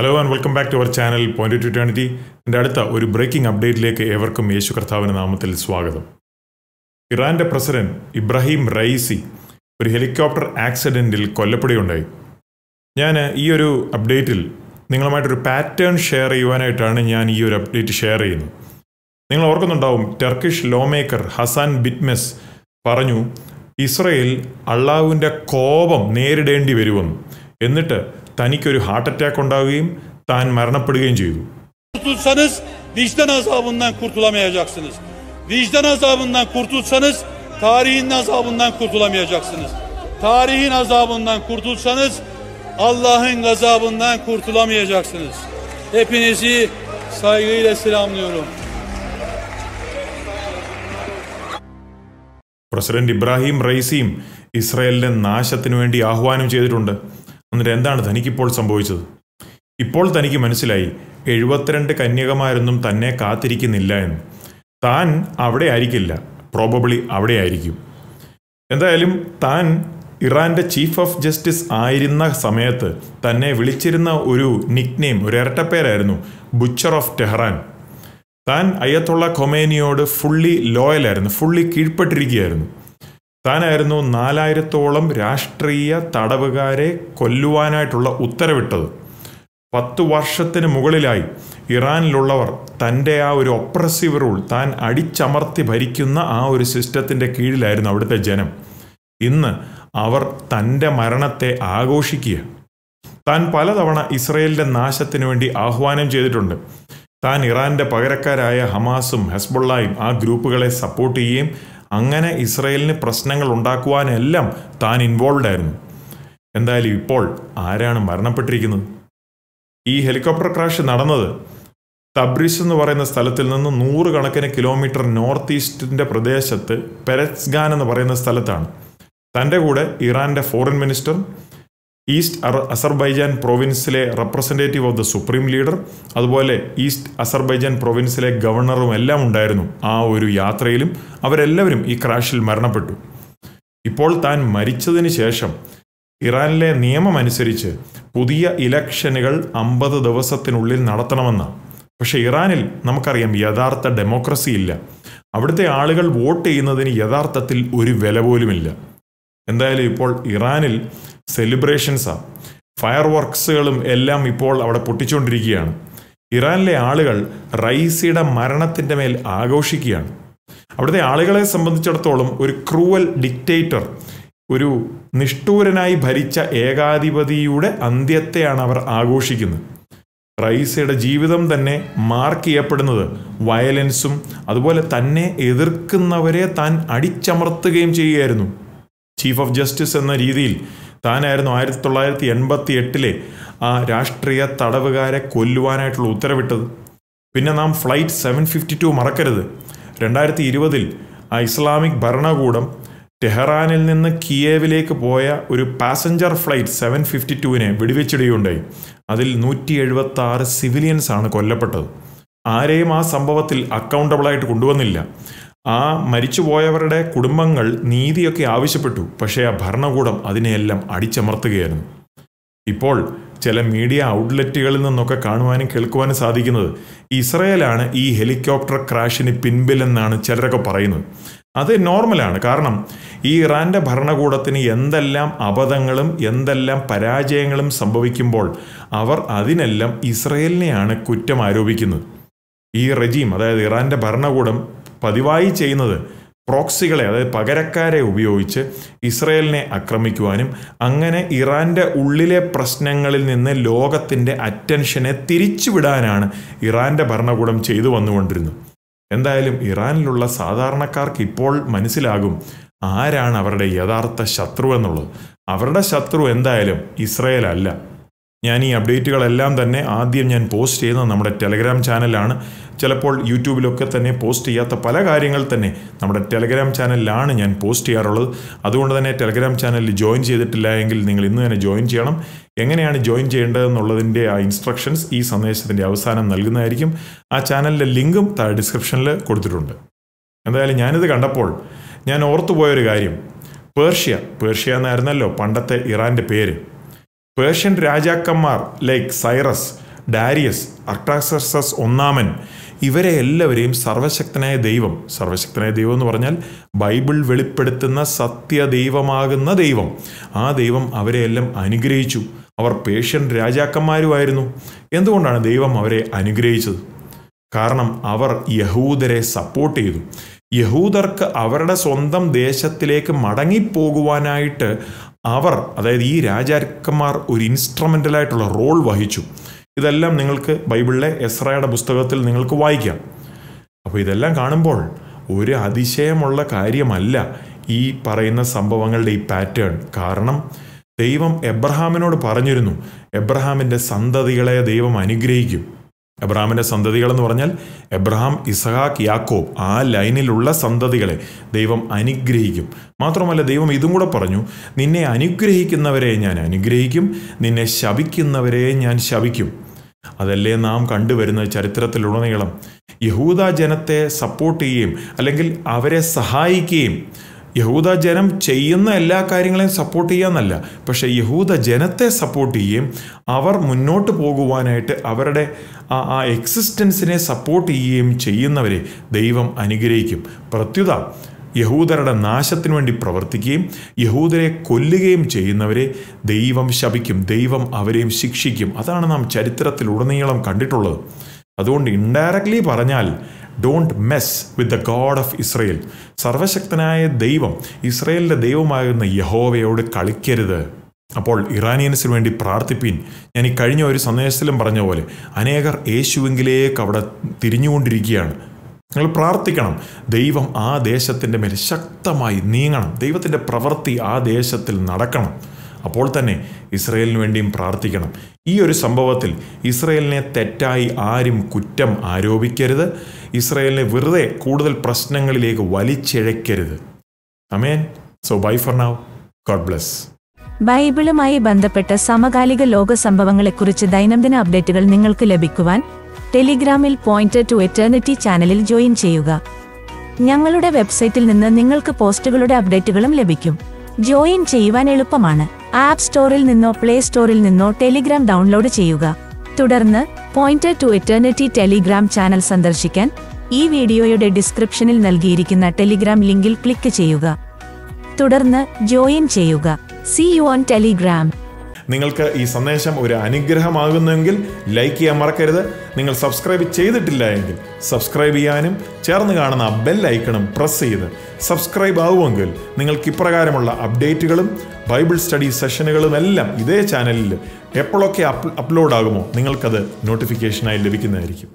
Hello and welcome back to our channel point to twenty എൻ്റെ അടുത്ത ഒരു breaking അപ്ഡേറ്റിലേക്ക് ഏവർക്കും യേശു കർത്താവിൻ്റെ നാമത്തിൽ സ്വാഗതം ഇറാൻ്റെ പ്രസിഡന്റ് ഇബ്രാഹിം റൈസി ഒരു ഹെലികോപ്റ്റർ ആക്സിഡൻറ്റിൽ കൊല്ലപ്പെടുകയുണ്ടായി ഞാൻ ഈ ഒരു അപ്ഡേറ്റിൽ നിങ്ങളുമായിട്ടൊരു പാറ്റേൺ ഷെയർ ചെയ്യുവാനായിട്ടാണ് ഞാൻ ഈ ഒരു അപ്ഡേറ്റ് ഷെയർ ചെയ്യുന്നത് നിങ്ങൾ ഓർക്കുന്നുണ്ടാവും Turkish lawmaker Hasan Bitmez പറഞ്ഞു ഇസ്രയേൽ അള്ളാഹുവിൻ്റെ കോപം നേരിടേണ്ടി വരുമെന്ന് എന്നിട്ട് തനിക്കൊരു ഹാർട്ട് അറ്റാക്ക് ഉണ്ടാവുകയും താൻ മരണപ്പെടുകയും ചെയ്തു kurtulsanız vicdan azabından kurtulamayacaksınız. Vicdan azabından kurtulsanız tarihin azabından kurtulamayacaksınız. Tarihin azabından kurtulsanız Allah'ın gazabından kurtulamayacaksınız. Hepinizi saygıyla selamlıyorum. President Ibrahim റൈസിയും ഇസ്രയേലിനെ നാശത്തിനു വേണ്ടി ആഹ്വാനം ചെയ്തിട്ടുണ്ട് എന്നിട്ട് എന്താണ് തനിക്കിപ്പോൾ സംഭവിച്ചത് ഇപ്പോൾ തനിക്ക് മനസ്സിലായി എഴുപത്തിരണ്ട് കന്യകമാരൊന്നും തന്നെ കാത്തിരിക്കുന്നില്ല എന്ന് താൻ അവിടെ ആയിരിക്കില്ല പ്രോബബിളി അവിടെ ആയിരിക്കും എന്തായാലും താൻ ഇറാന്റെ ചീഫ് ഓഫ് ജസ്റ്റിസ് ആയിരുന്ന സമയത്ത് തന്നെ വിളിച്ചിരുന്ന ഒരു നിക്നെയിം ഒരു ഇരട്ടപ്പേരായിരുന്നു ബുച്ചർ ഓഫ് ടെഹ്റാൻ താൻ അയ്യത്തുള്ള കൊമേനിയോട് ഫുള്ളി ലോയലായിരുന്നു ഫുള്ളി കീഴ്പ്പെട്ടിരിക്കുകയായിരുന്നു താനായിരുന്നു നാലായിരത്തോളം രാഷ്ട്രീയ തടവുകാരെ കൊല്ലുവാനായിട്ടുള്ള ഉത്തരവിട്ടത് പത്തു വർഷത്തിന് മുകളിലായി ഇറാനിലുള്ളവർ തൻ്റെ ആ ഒരു ഒപ്രസീവ് റൂൾ താൻ അടിച്ചമർത്തി ഭരിക്കുന്ന ആ ഒരു സിസ്റ്റത്തിൻ്റെ കീഴിലായിരുന്നു അവിടുത്തെ ജനം ഇന്ന് അവർ തൻ്റെ മരണത്തെ ആഘോഷിക്കുക താൻ പലതവണ ഇസ്രയേലിൻ്റെ നാശത്തിനു വേണ്ടി ആഹ്വാനം ചെയ്തിട്ടുണ്ട് താൻ ഇറാൻ്റെ പകരക്കാരായ ഹമാസും ഹെസ്ബുള്ളയും ആ ഗ്രൂപ്പുകളെ സപ്പോർട്ട് ചെയ്യുകയും അങ്ങനെ ഇസ്രയേലിന് പ്രശ്നങ്ങൾ ഉണ്ടാക്കുവാനെല്ലാം താൻ ഇൻവോൾവ് ആയിരുന്നു എന്തായാലും ഇപ്പോൾ ആരാണ് മരണപ്പെട്ടിരിക്കുന്നത് ഈ ഹെലികോപ്റ്റർ ക്രാഷ് നടന്നത് തബ്രിസ് എന്ന് പറയുന്ന സ്ഥലത്തിൽ നിന്ന് നൂറുകണക്കിന് കിലോമീറ്റർ നോർത്ത് ഈസ്റ്റിൻ്റെ പ്രദേശത്ത് പെരസ്ഗാൻ എന്ന് പറയുന്ന സ്ഥലത്താണ് തൻ്റെ കൂടെ ഇറാൻ്റെ ഫോറിൻ മിനിസ്റ്റർ ഈസ്റ്റ് അസർബൈജാൻ പ്രോവിൻസിലെ representative of the supreme leader അതുപോലെ ഈസ്റ്റ് അസർബൈജാൻ പ്രോവിൻസിലെ ഗവർണറും എല്ലാം ഉണ്ടായിരുന്നു ആ ഒരു യാത്രയിലും അവരെല്ലാവരും ഈ ക്രാഷിൽ മരണപ്പെട്ടു ഇപ്പോൾ താൻ മരിച്ചതിന് ശേഷം ഇറാനിലെ നിയമം അനുസരിച്ച് പുതിയ ഇലക്ഷനുകൾ അമ്പത് ദിവസത്തിനുള്ളിൽ നടത്തണമെന്ന പക്ഷേ ഇറാനിൽ നമുക്കറിയാം യഥാർത്ഥ ഡെമോക്രസി ഇല്ല അവിടുത്തെ ആളുകൾ വോട്ട് ചെയ്യുന്നതിന് യഥാർത്ഥത്തിൽ ഒരു വില പോലുമില്ല എന്തായാലും ഇപ്പോൾ ഇറാനിൽ സെലിബ്രേഷൻസാണ് ഫയർ വർക്ക്സുകളും എല്ലാം ഇപ്പോൾ അവിടെ പൊട്ടിച്ചുകൊണ്ടിരിക്കുകയാണ് ഇറാനിലെ ആളുകൾ റൈസിയുടെ മരണത്തിൻ്റെ മേൽ ആഘോഷിക്കുകയാണ് അവിടുത്തെ ആളുകളെ സംബന്ധിച്ചിടത്തോളം ഒരു ക്രൂവൽ ഡിക്റ്റേറ്റർ ഒരു നിഷ്ഠൂരനായി ഭരിച്ച ഏകാധിപതിയുടെ അന്ത്യത്തെയാണ് അവർ ആഘോഷിക്കുന്നത് റൈസയുടെ ജീവിതം തന്നെ മാർക്ക് ചെയ്യപ്പെടുന്നത് വയലൻസും അതുപോലെ തന്നെ എതിർക്കുന്നവരെ താൻ അടിച്ചമർത്തുകയും ചെയ്യുകയായിരുന്നു ചീഫ് ഓഫ് ജസ്റ്റിസ് എന്ന രീതിയിൽ താനായിരുന്നു ആയിരത്തി തൊള്ളായിരത്തി എൺപത്തി എട്ടിലെ ആ രാഷ്ട്രീയ തടവുകാരെ കൊല്ലുവാനായിട്ടുള്ള ഉത്തരവിട്ടത് പിന്നെ നാം ഫ്ലൈറ്റ് സെവൻ ഫിഫ്റ്റി ടു മറക്കരുത് രണ്ടായിരത്തി ഇരുപതിൽ ആ ഇസ്ലാമിക് ഭരണകൂടം ടെഹ്റാനിൽ നിന്ന് കിയേവിലേക്ക് പോയ ഒരു പാസഞ്ചർ ഫ്ലൈറ്റ് സെവൻ ഫിഫ്റ്റി ടുവിനെ വെടിവെച്ചിടുകയുണ്ടായി അതിൽ നൂറ്റി എഴുപത്തി ആറ് സിവിലിയൻസാണ് കൊല്ലപ്പെട്ടത് ആരെയും ആ സംഭവത്തിൽ അക്കൗണ്ടബിളായിട്ട് കൊണ്ടുവന്നില്ല ആ മരിച്ചുപോയവരുടെ കുടുംബങ്ങൾ നീതിയൊക്കെ ആവശ്യപ്പെട്ടു പക്ഷേ ആ ഭരണകൂടം അതിനെയെല്ലാം അടിച്ചമർത്തുകയായിരുന്നു ഇപ്പോൾ ചില മീഡിയ ഔട്ട്ലെറ്റുകളിൽ നിന്നൊക്കെ കാണുവാനും കേൾക്കുവാനും സാധിക്കുന്നത് ഇസ്രയേലാണ് ഈ ഹെലികോപ്റ്റർ ക്രാഷിന് പിൻപിലെന്നാണ് ചിലരൊക്കെ പറയുന്നത് അത് നോർമലാണ് കാരണം ഈ ഇറാൻ്റെ ഭരണകൂടത്തിന് എന്തെല്ലാം അബദ്ധങ്ങളും എന്തെല്ലാം പരാജയങ്ങളും സംഭവിക്കുമ്പോൾ അവർ അതിനെല്ലാം ഇസ്രയേലിനെയാണ് കുറ്റം ആരോപിക്കുന്നത് ഈ റജീം അതായത് ഇറാൻ്റെ ഭരണകൂടം പതിവായി ചെയ്യുന്നത് പ്രോക്സികളെ അതായത് പകരക്കാരെ ഉപയോഗിച്ച് ഇസ്രയേലിനെ ആക്രമിക്കുവാനും അങ്ങനെ ഇറാൻ്റെ ഉള്ളിലെ പ്രശ്നങ്ങളിൽ നിന്ന് ലോകത്തിൻ്റെ അറ്റൻഷനെ തിരിച്ചുവിടാനാണ് ഇറാൻ്റെ ഭരണകൂടം ചെയ്തു വന്നുകൊണ്ടിരുന്നത് എന്തായാലും ഇറാനിലുള്ള സാധാരണക്കാർക്ക് ഇപ്പോൾ മനസ്സിലാകും ആരാണ് അവരുടെ യഥാർത്ഥ ശത്രു എന്നുള്ളത് അവരുടെ ശത്രു എന്തായാലും ഇസ്രയേൽ അല്ല ഞാൻ ഈ അപ്ഡേറ്റുകളെല്ലാം തന്നെ ആദ്യം ഞാൻ പോസ്റ്റ് ചെയ്യുന്നത് നമ്മുടെ ടെലഗ്രാം ചാനലാണ് ചിലപ്പോൾ യൂട്യൂബിലൊക്കെ തന്നെ പോസ്റ്റ് ചെയ്യാത്ത പല കാര്യങ്ങൾ തന്നെ നമ്മുടെ ടെലഗ്രാം ചാനലിലാണ് ഞാൻ പോസ്റ്റ് ചെയ്യാറുള്ളത് അതുകൊണ്ട് തന്നെ ടെലഗ്രാം ചാനലിൽ ജോയിൻ ചെയ്തിട്ടില്ല എങ്കിൽ നിങ്ങൾ ഇന്ന് തന്നെ ജോയിൻ ചെയ്യണം എങ്ങനെയാണ് ജോയിൻ ചെയ്യേണ്ടതെന്നുള്ളതിൻ്റെ ആ ഇൻസ്ട്രക്ഷൻസ് ഈ സന്ദേശത്തിൻ്റെ അവസാനം നൽകുന്നതായിരിക്കും ആ ചാനലിൻ്റെ ലിങ്കും താഴെ ഡിസ്ക്രിപ്ഷനിൽ കൊടുത്തിട്ടുണ്ട് എന്തായാലും ഞാനിത് കണ്ടപ്പോൾ ഞാൻ ഓർത്തുപോയൊരു കാര്യം പേർഷ്യ പേർഷ്യ എന്നായിരുന്നല്ലോ പണ്ടത്തെ ഇറാൻ്റെ പേര് പേർഷ്യൻ രാജാക്കന്മാർ ലൈക്ക് സൈറസ് ഡാരിയസ് അർട്ടാസർസസ് ഒന്നാമൻ ഇവരെ എല്ലാവരെയും സർവശക്തനായ ദൈവം സർവശക്തനായ ദൈവം എന്ന് പറഞ്ഞാൽ ബൈബിൾ വെളിപ്പെടുത്തുന്ന സത്യദൈവമാകുന്ന ദൈവം ആ ദൈവം എല്ലാം അനുഗ്രഹിച്ചു അവർ പേഷ്യൻ രാജാക്കന്മാരുമായിരുന്നു എന്തുകൊണ്ടാണ് ദൈവം അവരെ അനുഗ്രഹിച്ചത് കാരണം അവർ യഹൂദരെ സപ്പോർട്ട് ചെയ്തു യഹൂദർക്ക് അവരുടെ സ്വന്തം ദേശത്തിലേക്ക് മടങ്ങിപ്പോകുവാനായിട്ട് അവർ അതായത് ഈ രാജാക്കന്മാർ ഒരു ഇൻസ്ട്രുമെൻ്റലായിട്ടുള്ള റോൾ വഹിച്ചു ഇതെല്ലാം നിങ്ങൾക്ക് ബൈബിളിലെ എസ്രയുടെ പുസ്തകത്തിൽ നിങ്ങൾക്ക് വായിക്കാം അപ്പോൾ ഇതെല്ലാം കാണുമ്പോൾ ഒരു അതിശയമുള്ള കാര്യമല്ല ഈ പറയുന്ന സംഭവങ്ങളുടെ ഈ പാറ്റേൺ കാരണം ദൈവം എബ്രഹാമിനോട് പറഞ്ഞിരുന്നു എബ്രഹാമിൻ്റെ സന്തതികളെ ദൈവം അനുഗ്രഹിക്കും എബ്രഹാമിൻ്റെ എന്ന് പറഞ്ഞാൽ എബ്രഹാം ഇസഹാക്ക് യാക്കോബ് ആ ലൈനിലുള്ള സന്തതികളെ ദൈവം അനുഗ്രഹിക്കും മാത്രമല്ല ദൈവം ഇതും കൂടെ പറഞ്ഞു നിന്നെ അനുഗ്രഹിക്കുന്നവരെ ഞാൻ അനുഗ്രഹിക്കും നിന്നെ ശപിക്കുന്നവരെ ഞാൻ ശപിക്കും അതല്ലേ നാം കണ്ടുവരുന്ന ചരിത്രത്തിലുടനീളം യഹൂദ ജനത്തെ സപ്പോർട്ട് ചെയ്യുകയും അല്ലെങ്കിൽ അവരെ സഹായിക്കുകയും യഹൂദ ജനം ചെയ്യുന്ന എല്ലാ കാര്യങ്ങളെയും സപ്പോർട്ട് ചെയ്യാന്നല്ല പക്ഷേ യഹൂദ ജനത്തെ സപ്പോർട്ട് ചെയ്യുകയും അവർ മുന്നോട്ട് പോകുവാനായിട്ട് അവരുടെ ആ ആ എക്സിസ്റ്റൻസിനെ സപ്പോർട്ട് ചെയ്യുകയും ചെയ്യുന്നവരെ ദൈവം അനുഗ്രഹിക്കും പ്രത്യുത യഹൂദരുടെ നാശത്തിന് വേണ്ടി പ്രവർത്തിക്കുകയും യഹൂദരെ കൊല്ലുകയും ചെയ്യുന്നവരെ ദൈവം ശപിക്കും ദൈവം അവരെയും ശിക്ഷിക്കും അതാണ് നാം ചരിത്രത്തിലുടനീളം കണ്ടിട്ടുള്ളത് അതുകൊണ്ട് ഇൻഡയറക്ട്ലി പറഞ്ഞാൽ don't mess with the God of Israel സർവശക്തനായ ദൈവം ഇസ്രയേലിൻ്റെ ദൈവമാകുന്ന യഹോവയോട് കളിക്കരുത് അപ്പോൾ ഇറാനിയൻസിന് വേണ്ടി പ്രാർത്ഥിപ്പീൻ ഞാൻ ഈ കഴിഞ്ഞ ഒരു സന്ദേശത്തിലും പറഞ്ഞ പോലെ അനേകർ യേശുവെങ്കിലേക്ക് അവിടെ തിരിഞ്ഞുകൊണ്ടിരിക്കുകയാണ് നിങ്ങൾ പ്രാർത്ഥിക്കണം ദൈവം ആ ദേശത്തിൻ്റെ മേൽ ശക്തമായി നീങ്ങണം ദൈവത്തിൻ്റെ പ്രവൃത്തി ആ ദേശത്തിൽ നടക്കണം അപ്പോൾ തന്നെ ഇസ്രയേലിന് വേണ്ടിയും പ്രാർത്ഥിക്കണം ഈ ഒരു സംഭവത്തിൽ ഇസ്രയേലിനെ തെറ്റായി ആരും കുറ്റം ആരോപിക്കരുത് ഇസ്രയേലിനെ വെറുതെ കൂടുതൽ പ്രശ്നങ്ങളിലേക്ക് വലിച്ചിഴക്കരുത് amen so bye for now God bless ബൈബിളുമായി ബന്ധപ്പെട്ട സമകാലിക ലോക സംഭവങ്ങളെക്കുറിച്ച് ദൈനംദിന അപ്ഡേറ്റുകൾ നിങ്ങൾക്ക് ലഭിക്കുവാൻ ടെലിഗ്രാമിൽ പോയിന്റ് ടു എറ്റേണിറ്റി ചാനലിൽ ജോയിൻ ചെയ്യുക ഞങ്ങളുടെ വെബ്സൈറ്റിൽ നിന്ന് നിങ്ങൾക്ക് പോസ്റ്റുകളുടെ അപ്ഡേറ്റുകളും ലഭിക്കും ജോയിൻ ചെയ്യുവാൻ എളുപ്പമാണ് ആപ്പ് സ്റ്റോറിൽ നിന്നോ പ്ലേ സ്റ്റോറിൽ നിന്നോ ടെലിഗ്രാം ഡൗൺലോഡ് ചെയ്യുക തുടർന്ന് point to eternity Telegram channel സന്ദർശിക്കാൻ ഈ വീഡിയോയുടെ ഡിസ്ക്രിപ്ഷനിൽ നൽകിയിരിക്കുന്ന ടെലിഗ്രാം ലിങ്കിൽ ക്ലിക്ക് ചെയ്യുക തുടർന്ന് ജോയിൻ ചെയ്യുക സി യു ഓൺ ടെലിഗ്രാം നിങ്ങൾക്ക് ഈ സന്ദേശം ഒരു അനുഗ്രഹമാകുന്നെങ്കിൽ ലൈക്ക് ചെയ്യാൻ മറക്കരുത് നിങ്ങൾ സബ്സ്ക്രൈബ് ചെയ്തിട്ടില്ല എങ്കിൽ സബ്സ്ക്രൈബ് ചെയ്യാനും ചേർന്ന് കാണുന്ന ബെൽ ഐക്കണും പ്രസ് ചെയ്ത് സബ്സ്ക്രൈബ് ആവുമെങ്കിൽ നിങ്ങൾക്ക് ഇപ്രകാരമുള്ള അപ്ഡേറ്റുകളും ബൈബിൾ സ്റ്റഡി സെഷനുകളും എല്ലാം ഇതേ ചാനലിൽ എപ്പോഴൊക്കെ അപ്ലോഡ് ആകുമോ നിങ്ങൾക്കത് നോട്ടിഫിക്കേഷനായി ലഭിക്കുന്നതായിരിക്കും